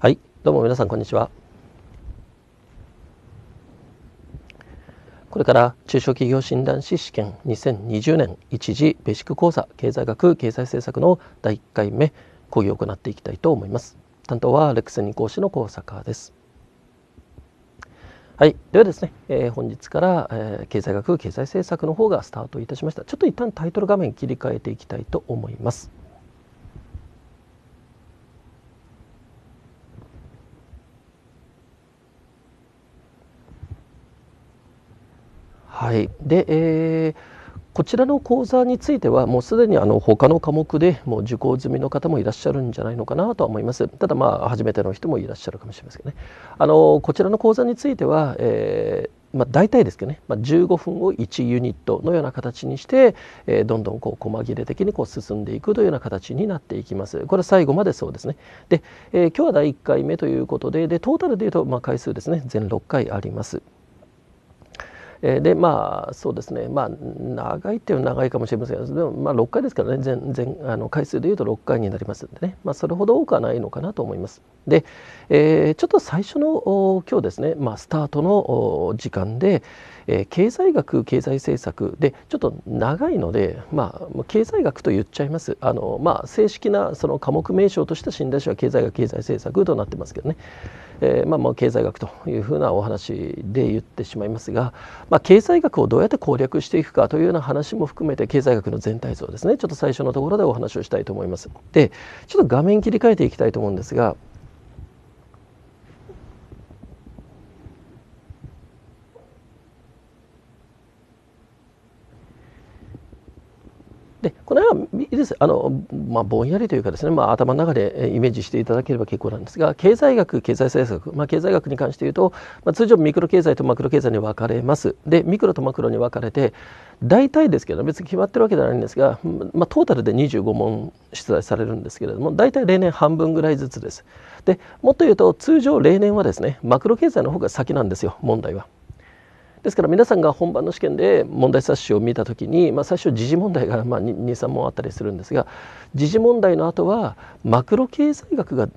はい、どうも皆さんこんにちは。これから中小企業診断士試験2020年一次ベーシック講座経済学経済政策の第1回目講義を行っていきたいと思います。担当はレクセニ講師の高坂です。はい、ではですね、えー、本日から、えー、経済学経済政策の方がスタートいたしました。ちょっと一旦タイトル画面切り替えていきたいと思います。はい、で、えー、こちらの講座についてはもうすでにあの他の科目でもう受講済みの方もいらっしゃるんじゃないのかなとは思いますただまあ初めての人もいらっしゃるかもしれませんけどねあのこちらの講座については、えー、まあ、大体ですけどね、まあ、15分を1ユニットのような形にして、えー、どんどんこう細切れ的にこう進んでいくというような形になっていきます。これは最後までそうですね。で、えー、今日は第1回目ということででトータルでいうとまあ回数ですね全6回あります。えー、でまあそうですねまあ長いっていうのは長いかもしれませんがでもまあ6回ですからね全然あの回数でいうと6回になりますんでね、まあ、それほど多くはないのかなと思います。で、えー、ちょっと最初の今日ですね、まあ、スタートの時間で、えー、経済学経済政策でちょっと長いので、まあ、経済学と言っちゃいますあの、まあ、正式なその科目名称として診断書は経済学経済政策となってますけどね、えー、まあ、まあ経済学というふうなお話で言ってしまいますが、まあ、経済学をどうやって攻略していくかというような話も含めて経済学の全体像ですねちょっと最初のところでお話をしたいと思います。でちょっと画面切り替えていきたいと思うんですがでこの辺はですあの、まあ、ぼんやりというかですね、まあ、頭の中でイメージしていただければ結構なんですが経済学経済政策、まあ、経済学に関して言うと、まあ、通常ミクロ経済とマクロ経済に分かれますでミクロとマクロに分かれて大体ですけど別に決まってるわけではないんですが、まあ、トータルで25問出題されるんですけれども大体例年半分ぐらいずつですでもっと言うと通常例年はですねマクロ経済の方が先なんですよ問題は。ですから皆さんが本番の試験で問題冊子を見た時に、まあ、最初時事問題が23問あったりするんですが時事問題の後はマクロ経済学が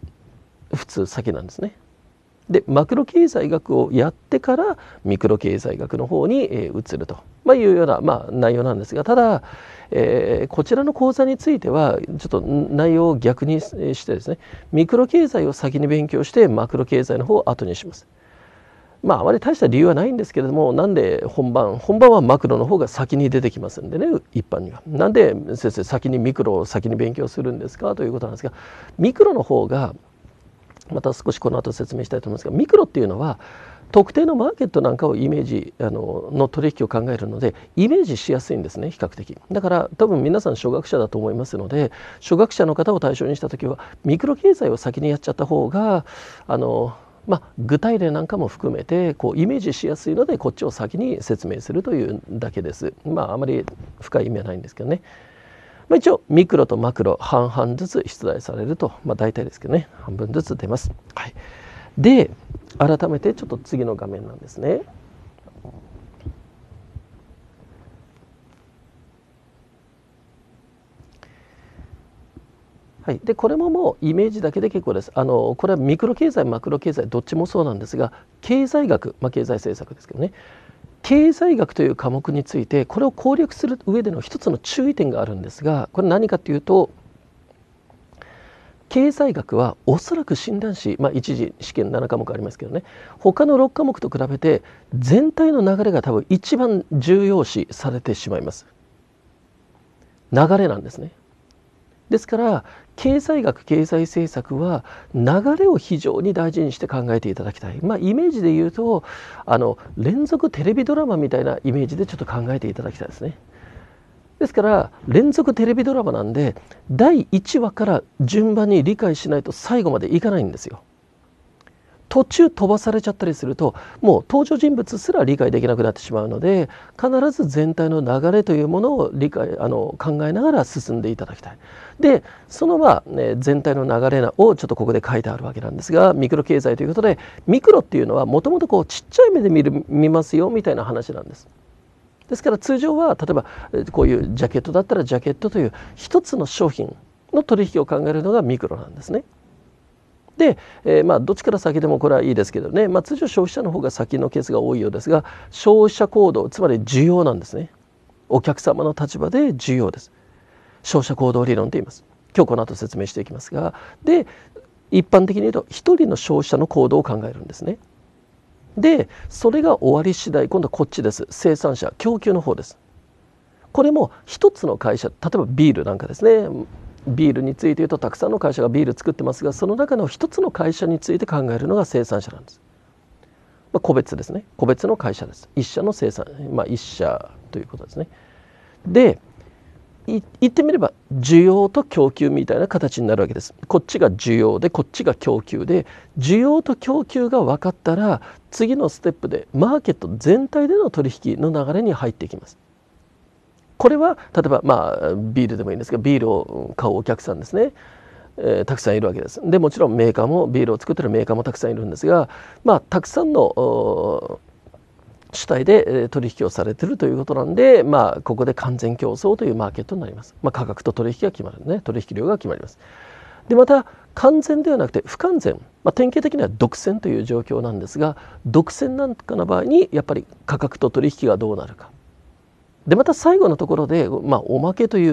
普通先なんですね。でマクロ経済学をやってからミクロ経済学の方に、え移ると、まいうような、まあ、内容なんですがただ、えー、こちらの講座についてはちょっと内容を逆にしてですねミクロ経済を先に勉強してマクロ経済の方を後にします。まああまり大した理由はないんですけれどもなんで本番本番はマクロの方が先に出てきますんでね一般には。なんで先生先にミクロを先に勉強するんですかということなんですがミクロの方がまた少しこの後説明したいと思いますがミクロっていうのは特定のマーケットなんかをイメージあのの取引を考えるのでイメージしやすいんですね比較的だから多分皆さん初学者だと思いますので初学者の方を対象にした時はミクロ経済を先にやっちゃった方があのまあ、具体例なんかも含めてこうイメージしやすいのでこっちを先に説明するというだけです。まああまり深い意味はないんですけどね。まあ、一応ミクロとマクロ半々ずつ出題されると、まあ、大体ですけどね半分ずつ出ます。はい、で改めてちょっと次の画面なんですね。はい、でこれももうイメージだけで結構ですあのこれはミクロ経済マクロ経済どっちもそうなんですが経済学、まあ、経済政策ですけどね経済学という科目についてこれを攻略する上での一つの注意点があるんですがこれ何かというと経済学はおそらく診断士、まあ、一次試験7科目ありますけどね他の6科目と比べて全体の流れが多分一番重要視されてしまいます流れなんですねですから経済学経済政策は流れを非常に大事にして考えていただきたい、まあ、イメージで言うとあの連続テレビドラマみたいなイメージでちょっと考えていただきたいですね。ですから連続テレビドラマなんで第1話から順番に理解しないと最後までいかないんですよ。途中飛ばされちゃったりするともう登場人物すら理解できなくなってしまうので必ず全体の流れというものを理解あの考えながら進んでいただきたい。でそのまあ、ね、全体の流れをちょっとここで書いてあるわけなんですがミクロ経済ということでミクロっていうのはもともとこうちっちゃい目で見る見ますよみたいな話なんです。ですから通常は例えばこういうジャケットだったらジャケットという一つの商品の取引を考えるのがミクロなんですね。、えー、まあ、どっちから先でもこれはいいですけどね、まあ、通常消費者の方が先のケースが多いようですが消費者行動つまり需要なんですねお客様の立場で需要です消費者行動理論と言います今日この後説明していきますがで一般的に言うと一人の消費者の行動を考えるんですねでそれが終わり次第今度はこっちです生産者供給の方ですこれも一つの会社例えばビールなんかですねビールについて言うとたくさんの会社がビール作ってますがその中の一つの会社について考えるのが生産者なんです。まあ、個別ですね個別の会社です。一社の生産まあ一社ということですね。で言ってみれば需要と供給みたいな形になるわけですこっちが需要でこっちが供給で需要と供給が分かったら次のステップでマーケット全体での取引の流れに入っていきますこれは例えば、まあ、ビールでもいいんですがビールを買うお客さんですね、えー、たくさんいるわけです。でもちろんメーカーもビールを作ってるメーカーもたくさんいるんですが、まあ、たくさんの主体で取引をされてるということなんで、まあ、ここで完全競争というマーケットになります。まあ、価格と取引が決まるね取引量が決まります。でまた完全ではなくて不完全、まあ、典型的には独占という状況なんですが独占なんかの場合にやっぱり価格と取引がどうなるかでまた最後のところで、まあ、おまけとい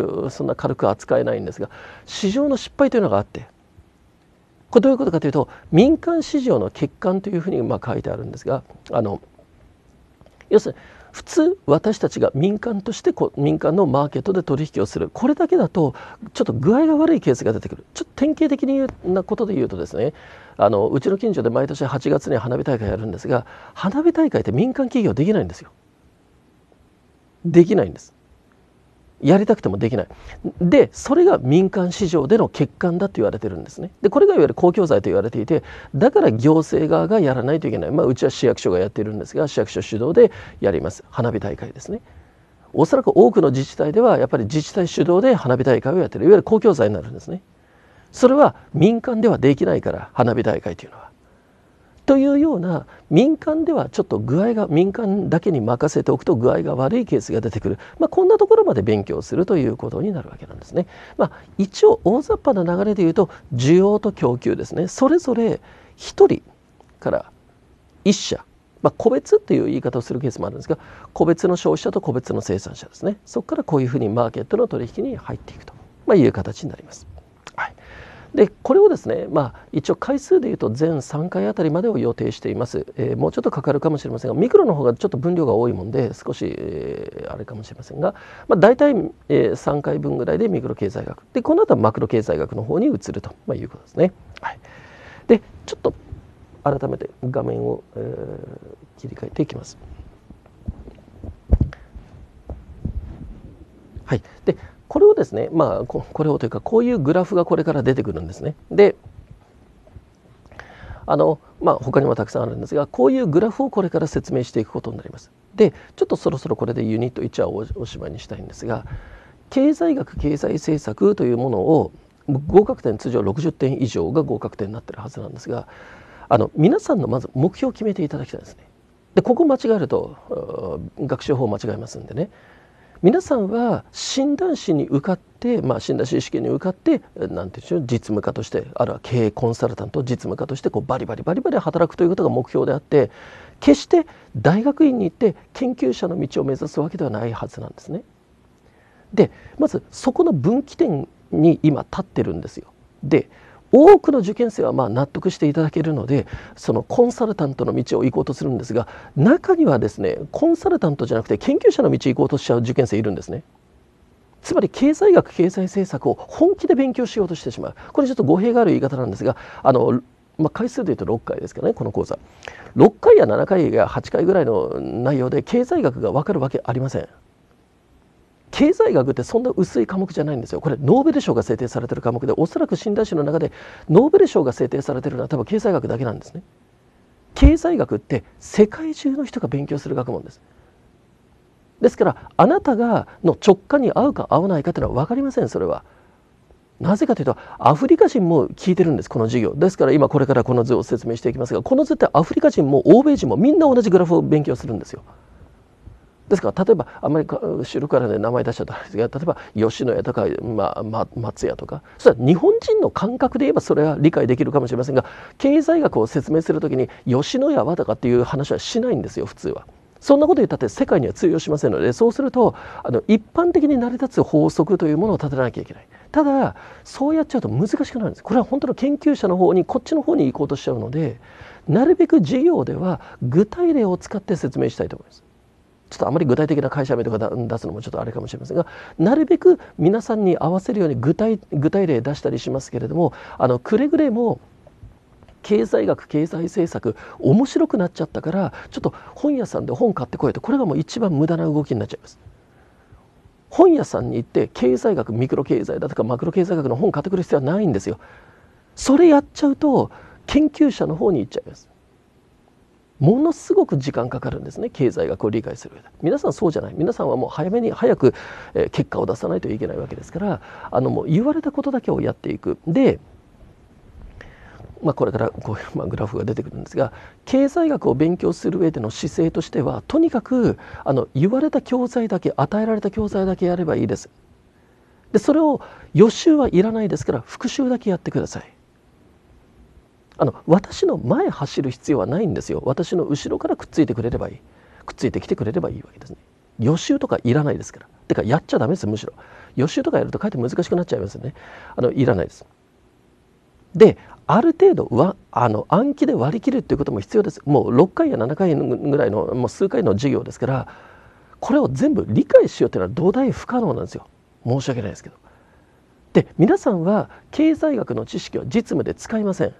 うそんな軽く扱えないんですが市場の失敗というのがあってこれどういうことかというと民間市場の欠陥というふうにまあ書いてあるんですがあの要するに普通私たちが民間としてこ民間のマーケットで取引をするこれだけだとちょっと具合が悪いケースが出てくるちょっと典型的なことで言うとですねあのうちの近所で毎年8月に花火大会やるんですが花火大会って民間企業できないんですよ。できないんですやりたくてもできないでそれが民間市場での欠陥だと言われてるんですねでこれがいわゆる公共財と言われていてだから行政側がやらないといけない、まあ、うちは市役所がやってるんですが市役所主導でやります花火大会ですねおそらく多くの自治体ではやっぱり自治体主導で花火大会をやってるいわゆる公共財になるんですねそれは民間ではできないから花火大会というのはというような民間ではちょっと具合が民間だけに任せておくと具合が悪いケースが出てくる、まあ、こんなところまで勉強するということになるわけなんですね。まあ、一応大雑把な流れで言うと需要と供給ですねそれぞれ1人から1社、まあ、個別っていう言い方をするケースもあるんですが個別の消費者と個別の生産者ですねそこからこういうふうにマーケットの取引に入っていくと、まいう形になります。でこれをですね、まあ、一応回数でいうと全3回あたりまでを予定しています、えー、もうちょっとかかるかもしれませんがミクロの方がちょっと分量が多いもんで少し、えー、あれかもしれませんが、まあ、大体、えー、3回分ぐらいでミクロ経済学でこの後はマクロ経済学の方に移ると、まあ、いうことですね。はい、でちょっと改めて画面を、えー、切り替えていきます。はい、でこれをですね、まあ、これをというか、こういうグラフがこれから出てくるんですね。で、あの、まあ、他にもたくさんあるんですが、こういうグラフをこれから説明していくことになります。で、ちょっとそろそろこれでユニット1はおしまいにしたいんですが、経済学、経済政策というものを、合格点、通常60点以上が合格点になってるはずなんですが、あの、皆さんのまず目標を決めていただきたいですね。で、ここ間違えると、学習法を間違えますんでね。皆さんは診断士に受かって、まあ、診断士試験に受かって何て言うんでしょう実務家としてあるいは経営コンサルタント実務家としてこうバリバリバリバリ働くということが目標であって決して大学院に行って研究者の道を目指すわけではないはずなんですね。でまずそこの分岐点に今立ってるんですよ。で多くの受験生はま納得していただけるのでそのコンサルタントの道を行こうとするんですが中にはですねコンサルタントじゃなくて研究者の道行こうとしちゃう受験生いるんですね。つまり経済学経済政策を本気で勉強しようとしてしまうこれちょっと語弊がある言い方なんですがあの、まあ、回数でいうと6回ですけどねこの講座6回や7回や8回ぐらいの内容で経済学が分かるわけありません。経済学ってそんな薄い科目じゃないんですよこれノーベル賞が制定されてる科目でおそらく診断士の中でノーベル賞が制定されてるのは多分経済学だけなんですね経済学って世界中の人が勉強する学問ですですからあなたがの直感に合うか合わないかというのは分かりませんそれはなぜかというとアフリカ人も聞いてるんですこの授業ですから今これからこの図を説明していきますがこの図ってアフリカ人も欧米人もみんな同じグラフを勉強するんですよですから例えばあまり知るからね名前出しちゃったんですが例えば吉野家とか、まあま、松屋とかそれは日本人の感覚で言えばそれは理解できるかもしれませんが経済学を説明する時に吉野家はとかっていう話はしないんですよ普通は。そんなこと言ったって世界には通用しませんのでそうするとあの一般的に成り立つ法則というものを立てなきゃいけない。ただそうやっちゃうと難しくなるんですこれは本当の研究者の方にこっちの方に行こうとしちゃうのでなるべく授業では具体例を使って説明したいと思います。ちょっとあまり具体的な会社名とか出すのもちょっとあれかもしれませんがなるべく皆さんに合わせるように具体具体例出したりしますけれどもあのくれぐれも経済学経済政策面白くなっちゃったからちょっと本屋さんで本買ってこいとこれがもう一番無駄な動きになっちゃいます。本屋さんに行って経済学ミクロ経済だとかマクロ経済学の本買ってくる必要はないんですよ。それやっちゃうと研究者の方に行っちゃいます。ものすごく時間かかるんですね経済学を理解する上で皆さんそうじゃない皆さんはもう早めに早く、え結果を出さないといけないわけですからあのもう言われたことだけをやっていくで、まあ、これからこういう、まあ、グラフが出てくるんですが経済学を勉強する上での姿勢としてはとにかくあの言われた教材だけ与えられた教材だけやればいいですでそれを予習はいらないですから復習だけやってくださいあの私の前走る必要はないんですよ私の後ろからくっついてくれればいいくっついてきてくれればいいわけですね予習とかいらないですからてかやっちゃダメですむしろ予習とかやるとかえって難しくなっちゃいますよねあのいらないですである程度はあの暗記で割り切るということも必要ですもう6回や7回ぐらいのもう数回の授業ですからこれを全部理解しようというのは土台不可能なんですよ申し訳ないですけどで皆さんは経済学の知識は実務で使いません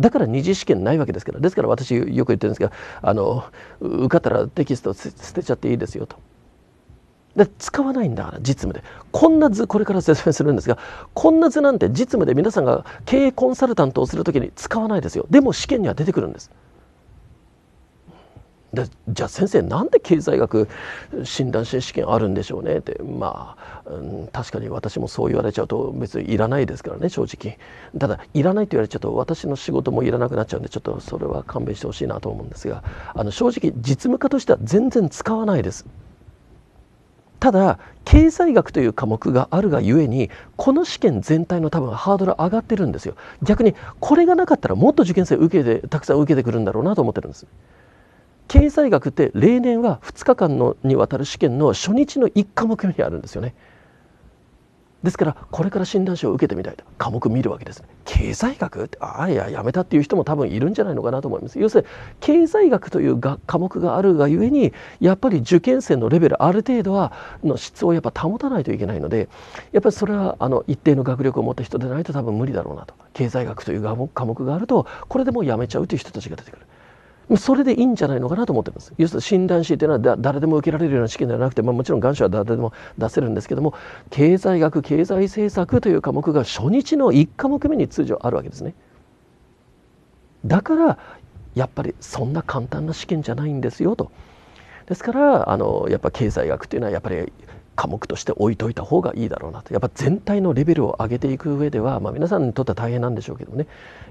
だから二次試験ないわけですからですから私よく言ってるんですけどあの受かったらテキスト捨てちゃっていいですよと。で使わないんだから実務でこんな図これから説明するんですがこんな図なんて実務で皆さんが経営コンサルタントをする時に使わないですよでも試験には出てくるんです。でじゃあ先生なんで経済学診断士試験あるんでしょうねってまあ、うん、確かに私もそう言われちゃうと別にいらないですからね正直ただいらないと言われちゃうと私の仕事もいらなくなっちゃうんでちょっとそれは勘弁してほしいなと思うんですがあの正直実務家としては全然使わないですただ経済学という科目があるがゆえにこの試験全体の多分ハードル上がってるんですよ逆にこれがなかったらもっと受験生受けてたくさん受けてくるんだろうなと思ってるんです経済学って例年は2日間のにわたる試験の初日の1科目目にあるんですよね。ですからこれから診断書を受けてみたいと科目見るわけですね。経済学ってああいややめたっていう人も多分いるんじゃないのかなと思います。要するに経済学というが科目があるがゆえにやっぱり受験生のレベルある程度はの質をやっぱ保たないといけないのでやっぱりそれはあの一定の学力を持った人でないと多分無理だろうなと経済学という科目があるとこれでもうやめちゃうという人たちが出てくる。それでいいんじゃないのかなと思ってます要するに診断士というのは誰でも受けられるような試験ではなくて、まあ、もちろん願書は誰でも出せるんですけども経済学経済政策という科目が初日の1科目目に通常あるわけですねだからやっぱりそんな簡単な試験じゃないんですよとですからあのやっぱ経済学というのはやっぱり科目として置いといた方がいいだろうなとやっぱ全体のレベルを上げていく上では、まあ、皆さんにとっては大変なんでしょうけどね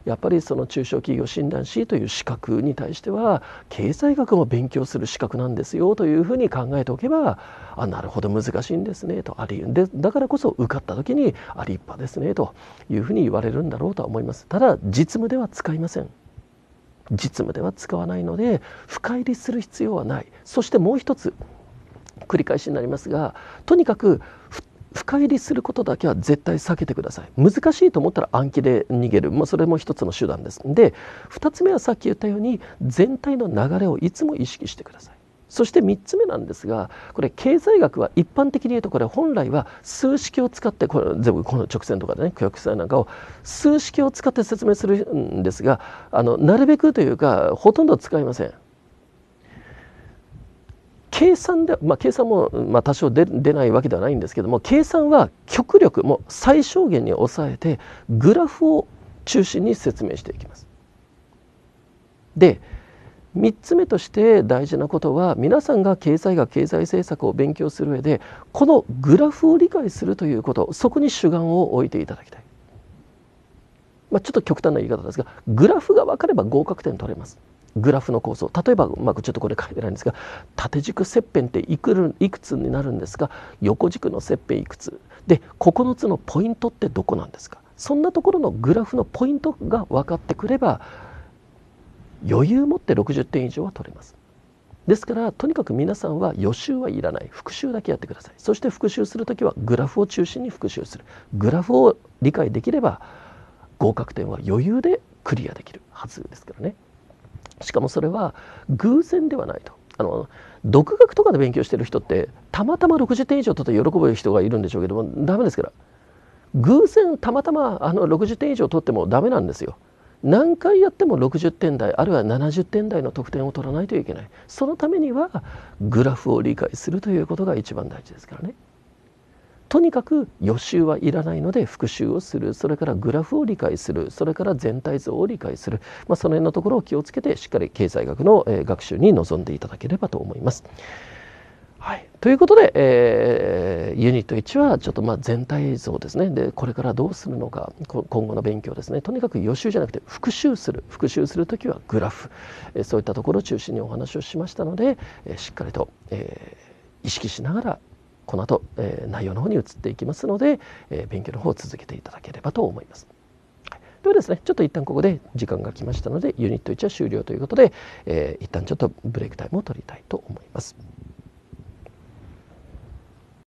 やっぱりその中小企業診断士という資格に対しては経済学も勉強する資格なんですよというふうに考えておけばあなるほど難しいんですねとありでだからこそ受かった時にあ立派ですねというふうに言われるんだろうとは思いますただ実務では使いません実務では使わないので深入りする必要はないそしてもう一つ繰り返しになりますがとにかく深入りすることだけは絶対避けてください難しいと思ったら暗記で逃げる、まあ、それも一つの手段ですで2つ目はさっき言ったように全体の流れをいつも意識してくださいそして3つ目なんですがこれ経済学は一般的に言うとこれ本来は数式を使ってこれ全部この直線とかでね曲線なんかを数式を使って説明するんですがあのなるべくというかほとんど使いません。計算で、まあ、計算も、まあ、多少出ないわけではないんですけども計算は極力もう最小限に抑えてグラフを中心に説明していきます。で3つ目として大事なことは皆さんが経済学経済政策を勉強する上でこのグラフを理解するということそこに主眼を置いていただきたい、まあ、ちょっと極端な言い方ですがグラフが分かれば合格点取れます。グラフの構造例えば、まあ、ちょっとこれ書いてないんですが縦軸切片っていくいくつになるんですが横軸の切片いくつで9つのポイントってどこなんですかそんなところのグラフのポイントが分かってくれば余裕持って60点以上は取れます。ですからとにかく皆さんは予習はいらない復習だけやってくださいそして復習する時はグラフを中心に復習するグラフを理解できれば合格点は余裕でクリアできるはずですからね。しかもそれは偶然ではないと。あの独学とかで勉強してる人ってたまたま60点以上取って喜ぶ人がいるんでしょうけどもダメですから偶然たまたまあの60点以上取ってもダメなんですよ。何回やっても60点台あるいは70点台の得点を取らないといけないそのためにはグラフを理解するということが一番大事ですからね。とにかく予習はいらないので復習をするそれからグラフを理解するそれから全体像を理解する、まあ、その辺のところを気をつけてしっかり経済学の、え学習に臨んでいただければと思います。はい、ということで、えー、ユニット1はちょっとまあ全体像ですねでこれからどうするのか今後の勉強ですねとにかく予習じゃなくて復習する復習する時はグラフ、えー、そういったところを中心にお話をしましたので、えー、しっかりと、え意識しながらこの後、えー、内容の方に移っていきますので、え勉強の方を続けていただければと思います。ではですねちょっと一旦ここで時間が来ましたのでユニット1は終了ということで、えー、一旦ちょっとブレイクタイムを取りたいと思います。